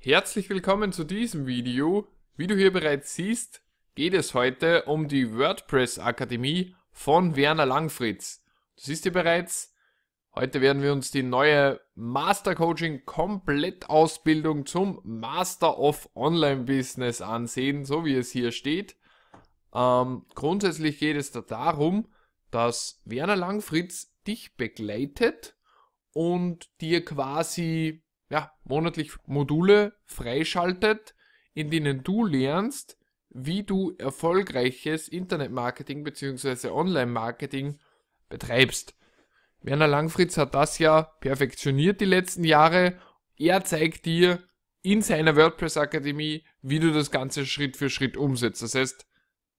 Herzlich willkommen zu diesem Video. Wie du hier bereits siehst, geht es heute um die WordPress Akademie von Werner Langfritz. Du siehst hier bereits, heute werden wir uns die neue Master Coaching Komplettausbildung zum Master of Online Business ansehen, so wie es hier steht. Ähm, grundsätzlich geht es da darum, dass Werner Langfritz dich begleitet und dir quasi ja, monatlich Module freischaltet, in denen du lernst, wie du erfolgreiches Internetmarketing bzw. Online-Marketing betreibst. Werner Langfritz hat das ja perfektioniert die letzten Jahre. Er zeigt dir in seiner WordPress-Akademie, wie du das Ganze Schritt für Schritt umsetzt. Das heißt,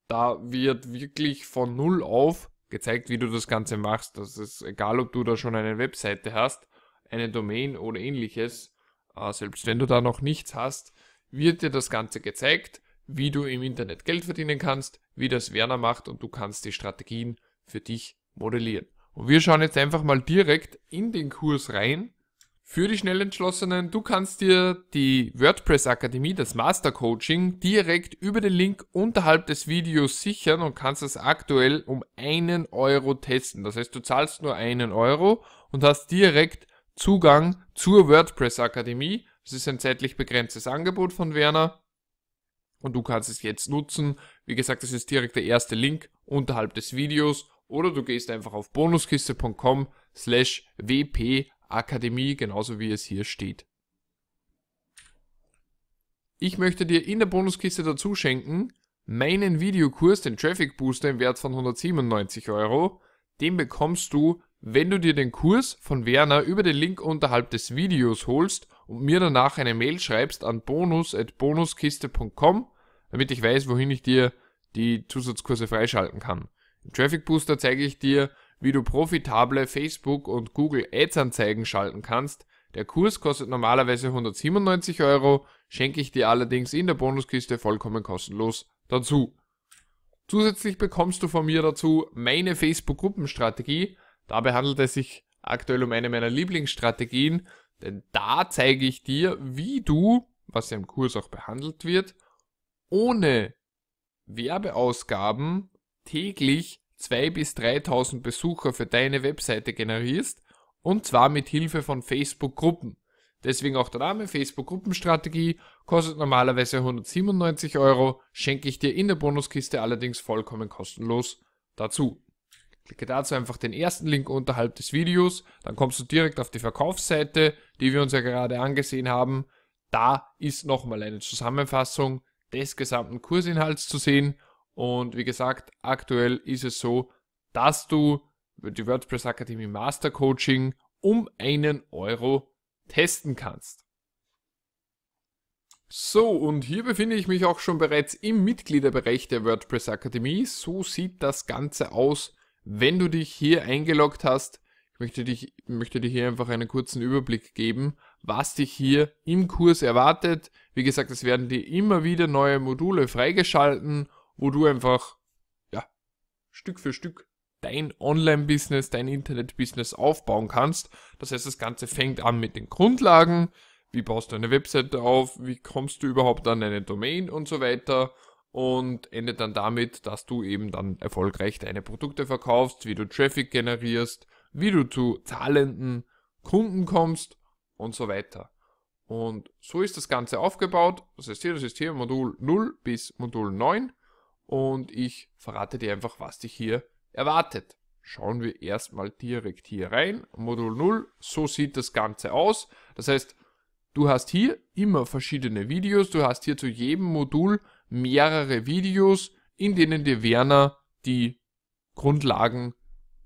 da wird wirklich von Null auf gezeigt, wie du das Ganze machst. Das ist egal, ob du da schon eine Webseite hast eine Domain oder ähnliches, äh, selbst wenn du da noch nichts hast, wird dir das Ganze gezeigt, wie du im Internet Geld verdienen kannst, wie das Werner macht und du kannst die Strategien für dich modellieren. Und wir schauen jetzt einfach mal direkt in den Kurs rein. Für die Schnellentschlossenen, du kannst dir die WordPress Akademie, das Master Coaching, direkt über den Link unterhalb des Videos sichern und kannst es aktuell um einen Euro testen. Das heißt, du zahlst nur einen Euro und hast direkt Zugang zur WordPress Akademie. Es ist ein zeitlich begrenztes Angebot von Werner und du kannst es jetzt nutzen. Wie gesagt, das ist direkt der erste Link unterhalb des Videos oder du gehst einfach auf bonuskiste.com slash wp-akademie, genauso wie es hier steht. Ich möchte dir in der Bonuskiste dazu schenken meinen Videokurs, den Traffic Booster im Wert von 197 Euro. Den bekommst du wenn du dir den Kurs von Werner über den Link unterhalb des Videos holst und mir danach eine Mail schreibst an bonus.bonuskiste.com, damit ich weiß, wohin ich dir die Zusatzkurse freischalten kann. Im Traffic Booster zeige ich dir, wie du profitable Facebook und Google Ads Anzeigen schalten kannst. Der Kurs kostet normalerweise 197 Euro, schenke ich dir allerdings in der Bonuskiste vollkommen kostenlos dazu. Zusätzlich bekommst du von mir dazu meine Facebook Gruppenstrategie, Dabei handelt es sich aktuell um eine meiner Lieblingsstrategien, denn da zeige ich dir, wie du, was ja im Kurs auch behandelt wird, ohne Werbeausgaben täglich 2.000 bis 3.000 Besucher für deine Webseite generierst und zwar mit Hilfe von Facebook-Gruppen. Deswegen auch der Name Facebook-Gruppenstrategie, kostet normalerweise 197 Euro, schenke ich dir in der Bonuskiste allerdings vollkommen kostenlos dazu. Klicke dazu einfach den ersten Link unterhalb des Videos, dann kommst du direkt auf die Verkaufsseite, die wir uns ja gerade angesehen haben. Da ist nochmal eine Zusammenfassung des gesamten Kursinhalts zu sehen. Und wie gesagt, aktuell ist es so, dass du die WordPress Academy Master Coaching um einen Euro testen kannst. So, und hier befinde ich mich auch schon bereits im Mitgliederbereich der WordPress Akademie. So sieht das Ganze aus, wenn du dich hier eingeloggt hast, möchte, dich, möchte dir hier einfach einen kurzen Überblick geben, was dich hier im Kurs erwartet. Wie gesagt, es werden dir immer wieder neue Module freigeschalten, wo du einfach ja, Stück für Stück dein Online-Business, dein Internet-Business aufbauen kannst. Das heißt, das Ganze fängt an mit den Grundlagen. Wie baust du eine Webseite auf? Wie kommst du überhaupt an eine Domain und so weiter? und endet dann damit, dass du eben dann erfolgreich deine Produkte verkaufst, wie du Traffic generierst, wie du zu zahlenden Kunden kommst und so weiter. Und so ist das Ganze aufgebaut. Das heißt hier, das ist hier Modul 0 bis Modul 9 und ich verrate dir einfach, was dich hier erwartet. Schauen wir erstmal direkt hier rein. Modul 0, so sieht das Ganze aus. Das heißt, du hast hier immer verschiedene Videos, du hast hier zu jedem Modul mehrere Videos, in denen dir Werner die Grundlagen,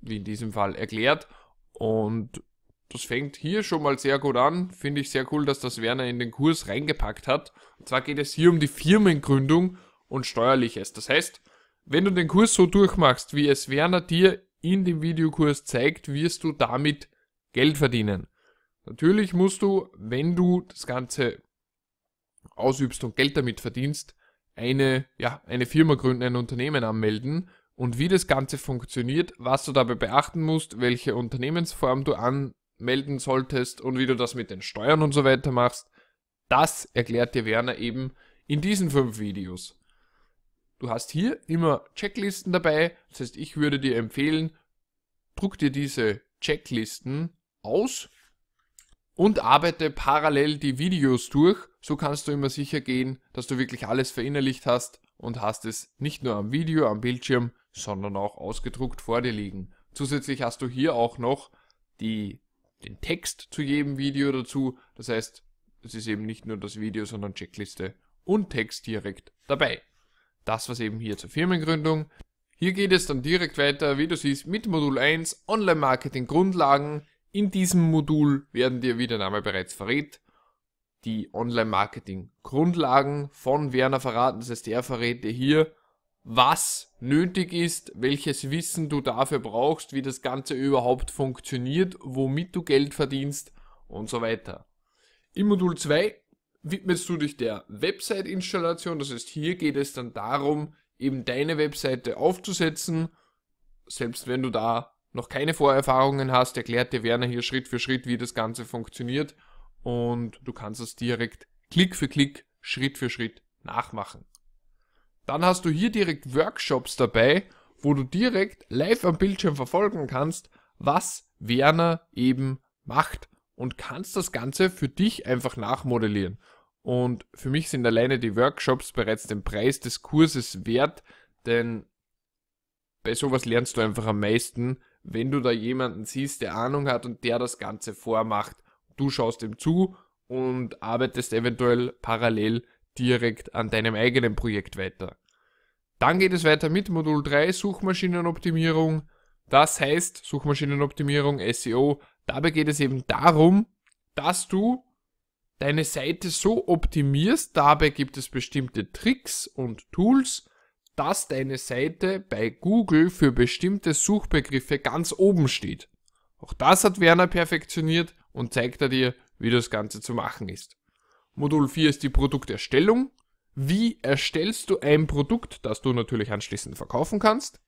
wie in diesem Fall, erklärt. Und das fängt hier schon mal sehr gut an. Finde ich sehr cool, dass das Werner in den Kurs reingepackt hat. Und zwar geht es hier um die Firmengründung und Steuerliches. Das heißt, wenn du den Kurs so durchmachst, wie es Werner dir in dem Videokurs zeigt, wirst du damit Geld verdienen. Natürlich musst du, wenn du das Ganze ausübst und Geld damit verdienst, eine, ja, eine Firma gründen, ein Unternehmen anmelden und wie das Ganze funktioniert, was du dabei beachten musst, welche Unternehmensform du anmelden solltest und wie du das mit den Steuern und so weiter machst, das erklärt dir Werner eben in diesen fünf Videos. Du hast hier immer Checklisten dabei, das heißt, ich würde dir empfehlen, druck dir diese Checklisten aus und arbeite parallel die Videos durch so kannst du immer sicher gehen, dass du wirklich alles verinnerlicht hast und hast es nicht nur am Video, am Bildschirm, sondern auch ausgedruckt vor dir liegen. Zusätzlich hast du hier auch noch die, den Text zu jedem Video dazu. Das heißt, es ist eben nicht nur das Video, sondern Checkliste und Text direkt dabei. Das was eben hier zur Firmengründung. Hier geht es dann direkt weiter, wie du siehst, mit Modul 1 Online-Marketing-Grundlagen. In diesem Modul werden dir, wie der Name bereits verrät, die Online-Marketing-Grundlagen von Werner verraten. Das heißt, er verrät dir hier, was nötig ist, welches Wissen du dafür brauchst, wie das Ganze überhaupt funktioniert, womit du Geld verdienst und so weiter. Im Modul 2 widmest du dich der Website-Installation. Das heißt, hier geht es dann darum, eben deine Webseite aufzusetzen. Selbst wenn du da noch keine Vorerfahrungen hast, erklärt dir Werner hier Schritt für Schritt, wie das Ganze funktioniert und du kannst es direkt Klick für Klick, Schritt für Schritt nachmachen. Dann hast du hier direkt Workshops dabei, wo du direkt live am Bildschirm verfolgen kannst, was Werner eben macht und kannst das Ganze für dich einfach nachmodellieren. Und für mich sind alleine die Workshops bereits den Preis des Kurses wert, denn bei sowas lernst du einfach am meisten, wenn du da jemanden siehst, der Ahnung hat und der das Ganze vormacht du schaust ihm zu und arbeitest eventuell parallel direkt an deinem eigenen Projekt weiter. Dann geht es weiter mit Modul 3 Suchmaschinenoptimierung. Das heißt Suchmaschinenoptimierung SEO. Dabei geht es eben darum, dass du deine Seite so optimierst, dabei gibt es bestimmte Tricks und Tools, dass deine Seite bei Google für bestimmte Suchbegriffe ganz oben steht. Auch das hat Werner perfektioniert und zeigt er dir, wie das Ganze zu machen ist. Modul 4 ist die Produkterstellung. Wie erstellst du ein Produkt, das du natürlich anschließend verkaufen kannst?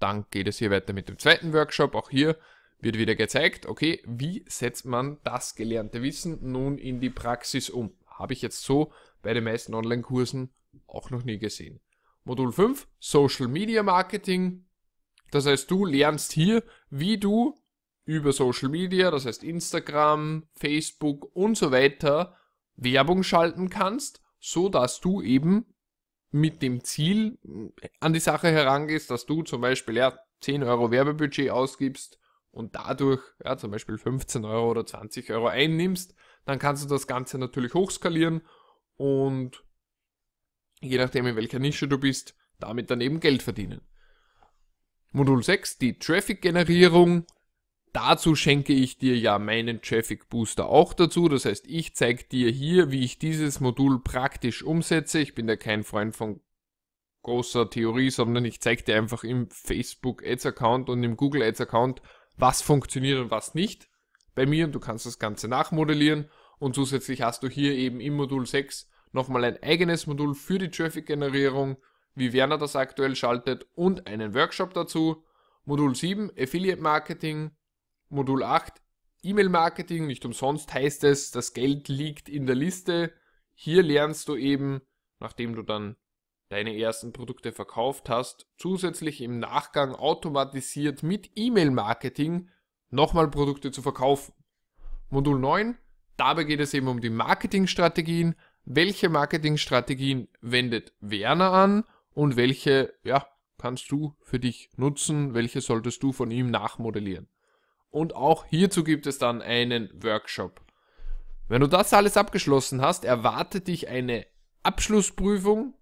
Dann geht es hier weiter mit dem zweiten Workshop. Auch hier wird wieder gezeigt, okay, wie setzt man das gelernte Wissen nun in die Praxis um? Habe ich jetzt so bei den meisten Online-Kursen auch noch nie gesehen. Modul 5, Social Media Marketing. Das heißt, du lernst hier, wie du über Social Media, das heißt Instagram, Facebook und so weiter, Werbung schalten kannst, so dass du eben mit dem Ziel äh, an die Sache herangehst, dass du zum Beispiel ja, 10 Euro Werbebudget ausgibst und dadurch ja, zum Beispiel 15 Euro oder 20 Euro einnimmst, dann kannst du das Ganze natürlich hochskalieren und je nachdem in welcher Nische du bist, damit dann eben Geld verdienen. Modul 6, die Traffic-Generierung Dazu schenke ich dir ja meinen Traffic Booster auch dazu. Das heißt, ich zeige dir hier, wie ich dieses Modul praktisch umsetze. Ich bin ja kein Freund von großer Theorie, sondern ich zeige dir einfach im Facebook Ads Account und im Google Ads Account, was funktioniert und was nicht bei mir. Und du kannst das Ganze nachmodellieren. Und zusätzlich hast du hier eben im Modul 6 nochmal ein eigenes Modul für die Traffic Generierung, wie Werner das aktuell schaltet und einen Workshop dazu. Modul 7 Affiliate Marketing Modul 8, E-Mail-Marketing. Nicht umsonst heißt es, das Geld liegt in der Liste. Hier lernst du eben, nachdem du dann deine ersten Produkte verkauft hast, zusätzlich im Nachgang automatisiert mit E-Mail-Marketing nochmal Produkte zu verkaufen. Modul 9, dabei geht es eben um die Marketingstrategien. Welche Marketingstrategien wendet Werner an und welche ja, kannst du für dich nutzen, welche solltest du von ihm nachmodellieren? Und auch hierzu gibt es dann einen Workshop. Wenn du das alles abgeschlossen hast, erwartet dich eine Abschlussprüfung,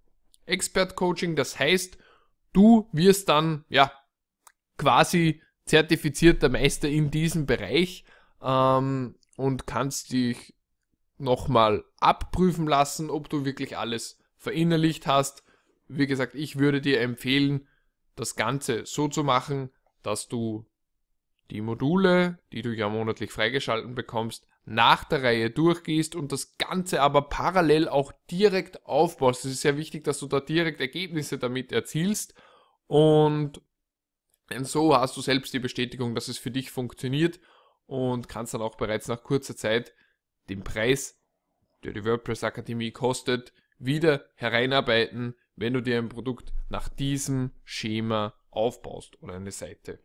Expert Coaching. Das heißt, du wirst dann, ja, quasi zertifizierter Meister in diesem Bereich ähm, und kannst dich nochmal abprüfen lassen, ob du wirklich alles verinnerlicht hast. Wie gesagt, ich würde dir empfehlen, das Ganze so zu machen, dass du die Module, die du ja monatlich freigeschalten bekommst, nach der Reihe durchgehst und das Ganze aber parallel auch direkt aufbaust. Es ist sehr wichtig, dass du da direkt Ergebnisse damit erzielst und so hast du selbst die Bestätigung, dass es für dich funktioniert und kannst dann auch bereits nach kurzer Zeit den Preis, der die WordPress Akademie kostet, wieder hereinarbeiten, wenn du dir ein Produkt nach diesem Schema aufbaust oder eine Seite.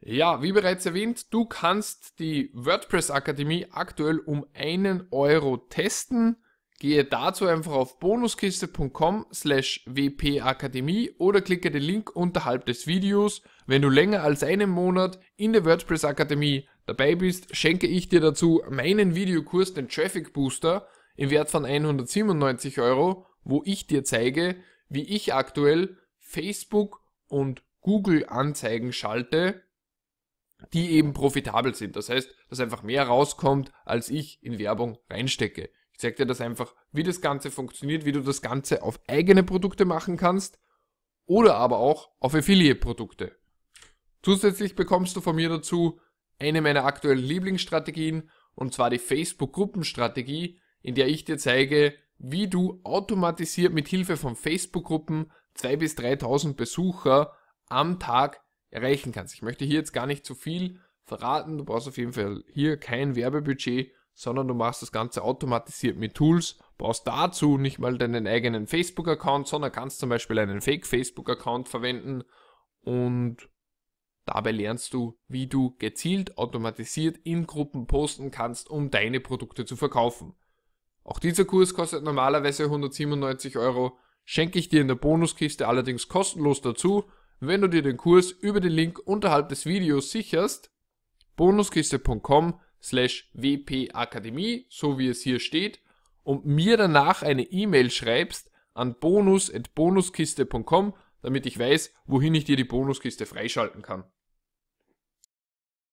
Ja, wie bereits erwähnt, du kannst die WordPress Akademie aktuell um einen Euro testen. Gehe dazu einfach auf bonuskiste.com slash wpakademie oder klicke den Link unterhalb des Videos. Wenn du länger als einen Monat in der WordPress Akademie dabei bist, schenke ich dir dazu meinen Videokurs, den Traffic Booster, im Wert von 197 Euro, wo ich dir zeige, wie ich aktuell Facebook und Google Anzeigen schalte die eben profitabel sind. Das heißt, dass einfach mehr rauskommt, als ich in Werbung reinstecke. Ich zeige dir das einfach, wie das Ganze funktioniert, wie du das Ganze auf eigene Produkte machen kannst oder aber auch auf Affiliate-Produkte. Zusätzlich bekommst du von mir dazu eine meiner aktuellen Lieblingsstrategien und zwar die Facebook-Gruppenstrategie, in der ich dir zeige, wie du automatisiert mit Hilfe von Facebook-Gruppen 2 bis 3000 Besucher am Tag erreichen kannst. Ich möchte hier jetzt gar nicht zu viel verraten. Du brauchst auf jeden Fall hier kein Werbebudget, sondern du machst das Ganze automatisiert mit Tools. Brauchst dazu nicht mal deinen eigenen Facebook-Account, sondern kannst zum Beispiel einen Fake-Facebook-Account verwenden und dabei lernst du, wie du gezielt automatisiert in Gruppen posten kannst, um deine Produkte zu verkaufen. Auch dieser Kurs kostet normalerweise 197 Euro, schenke ich dir in der Bonuskiste allerdings kostenlos dazu wenn du dir den Kurs über den Link unterhalb des Videos sicherst, bonuskiste.com slash wpakademie, so wie es hier steht, und mir danach eine E-Mail schreibst an bonus.bonuskiste.com, damit ich weiß, wohin ich dir die Bonuskiste freischalten kann.